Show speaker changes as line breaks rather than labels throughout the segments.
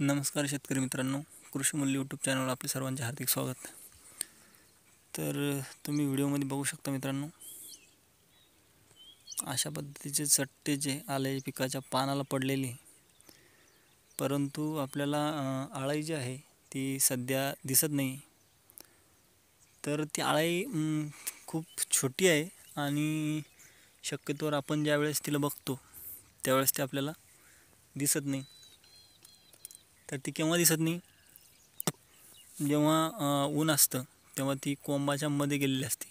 नमस्कार शेतकरी मित्रांनो कृषीमूल्य यूट्यूब चॅनलवर आपले सर्वांचे हार्दिक स्वागत तर तुम्ही व्हिडिओमध्ये बघू शकता मित्रांनो अशा पद्धतीचे चट्टे जे आले पिकाच्या पानाला पडलेली परंतु आपल्याला आळाई जी आहे ती सध्या दिसत नाही तर ती आळाई खूप छोटी आहे आणि शक्यतोवर आपण ज्यावेळेस तिला बघतो त्यावेळेस ती आपल्याला दिसत नाही तर ती केव्हा दिसत नाही जेव्हा ऊन असतं तेव्हा ती कोंबाच्या मध्ये गेलेली असते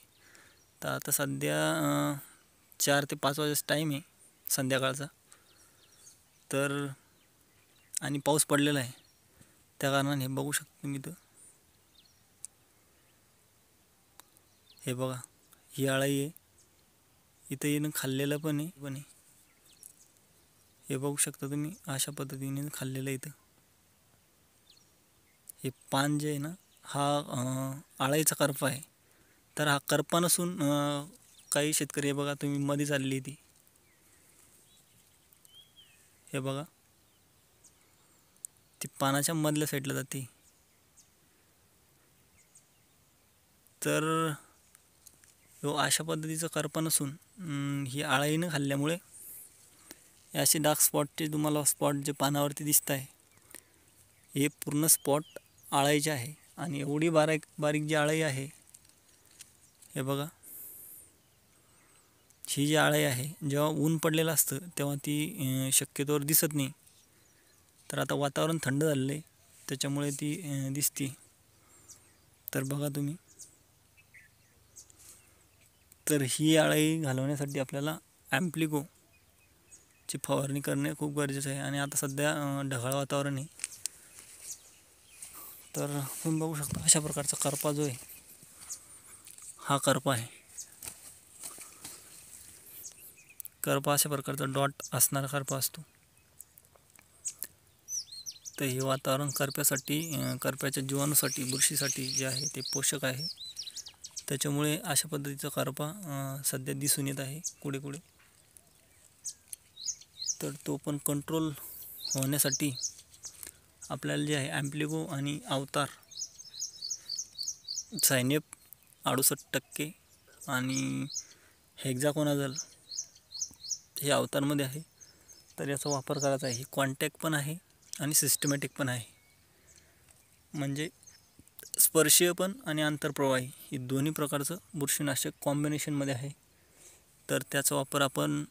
तर आता सध्या चार ते पाच वाजेचा टाईम आहे संध्याकाळचा तर आणि पाऊस पडलेला आहे त्या कारणाने हे बघू शकतो मी तर हे बघा ही आळाई आहे इथं येणं खाल्लेलं पण आहे पण आहे हे बघू शकता तुम्ही अशा पद्धतीने खाल्लेलं इथं हे पान जे आहे ना हा आळाईचा करपा आहे तर हा करपा नसून काही शेतकरी हे बघा तुम्ही मध्ये चालली ती हे बघा ती पानाच्या मधल्या साईडला जाते तर हो अशा पद्धतीचा करपा नसून ही आळाईनं खाल्ल्यामुळे असे डार्क स्पॉटचे तुम्हाला स्पॉट जे पानावरती दिसत आहे हे पूर्ण स्पॉट आळायची आहे आणि एवढी बारीक बारीक जी आळाई आहे हे बघा ही जी आळाई आहे जेव्हा ऊन पडलेलं असतं तेव्हा ती शक्यतोवर दिसत नाही तर आता वातावरण थंड झालेलं आहे त्याच्यामुळे ती दिसते तर बघा तुम्ही तर ही आळाई घालवण्यासाठी आपल्याला ॲम्प्लिको ची फवारणी करणे खूप गरजेचं आहे आणि आता सध्या ढगाळ वातावरण आहे तर तुम्ही बघू शकता अशा प्रकारचा करपा जो आहे हा करपा आहे करपा अशा प्रकारचा डॉट असणारा करपा असतो तर हे वातावरण करप्यासाठी करप्याच्या जीवाणूसाठी बुरशीसाठी जे आहे ते पोषक आहे त्याच्यामुळे अशा पद्धतीचा करपा सध्या दिसून येत आहे कुठे कुठे तर तो पण कंट्रोल होण्यासाठी आपल्याला जे आहे ॲम्प्लिगो आणि अवतार सायनेप अडुसष्ट टक्के आणि हेक्झा हे अवतारमध्ये आहे तर याचा वापर करायचा आहे ही कॉन्टॅक्ट पण आहे आणि सिस्टमॅटिक पण आहे म्हणजे स्पर्शीय पण आणि आंतरप्रवाही ही दोन्ही प्रकारचं बुरशीनाशक कॉम्बिनेशनमध्ये आहे तर त्याचा वापर आपण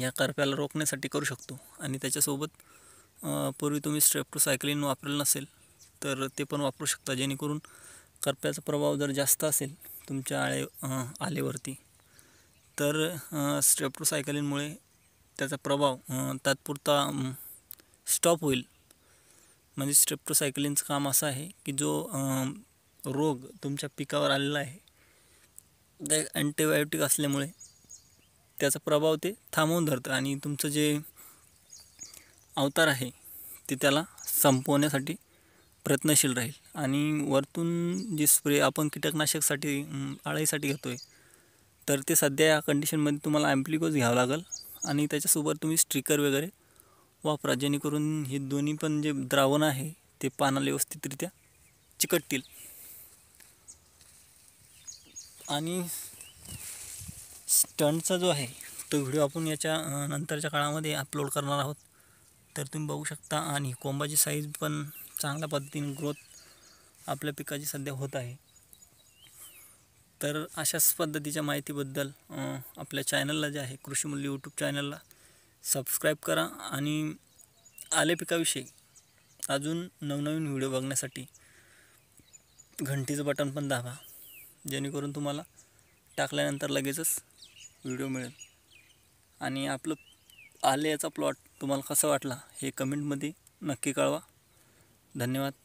या करप्याला रोखण्यासाठी करू शकतो आणि त्याच्यासोबत पूर्वी तुम्ही स्ट्रेप्टोसायक्लिन वापरलं नसेल तर ते पण वापरू शकता जेणेकरून करप्याचा प्रभाव जर जास्त असेल तुमच्या आळे आलेवरती तर स्ट्रेप्टोसायक्लिनमुळे त्याचा प्रभाव तात्पुरता स्टॉप होईल म्हणजे स्ट्रेप्टोसायक्लिनचं काम असं आहे की जो रोग तुमच्या पिकावर आलेला आहे ते अँटीबायोटिक असल्यामुळे त्याचा प्रभाव ते थांबवून धरतं आणि तुमचं जे अवतार आहे ते त्याला संपवण्यासाठी प्रयत्नशील राहील आणि वरतून जे स्प्रे आपण कीटकनाशकसाठी आळाईसाठी घेतो आहे तर ते सध्या या कंडिशनमध्ये तुम्हाला ॲम्प्लिकोच घ्यावं लागेल आणि त्याच्यासोबत तुम्ही स्ट्रिकर वगैरे वापरा जेणेकरून हे दोन्ही पण जे द्रावण आहे ते पानाला व्यवस्थितरित्या चिकटतील आणि स्टंटचा जो आहे तो व्हिडिओ आपण याच्या नंतरच्या काळामध्ये अपलोड करणार आहोत तर तुम्ही बघू शकता आणि कोंबाची साईज पण चांगल्या पद्धतीने ग्रोथ आपल्या पिकाची सध्या होत आहे तर अशाच पद्धतीच्या माहितीबद्दल आपल्या चॅनलला जे आहे कृषीमूल्य यूट्यूब चॅनलला सबस्क्राईब करा आणि आले पिकाविषयी अजून नवनवीन व्हिडिओ बघण्यासाठी घंटीचं बटन पण दाबा जेणेकरून तुम्हाला टाकल्यानंतर लगेचच व्हिडिओ मिळेल आणि आपलं आले याचा प्लॉट तुम्हाला कसा वाटला हे कमेंटमध्ये नक्की कळवा धन्यवाद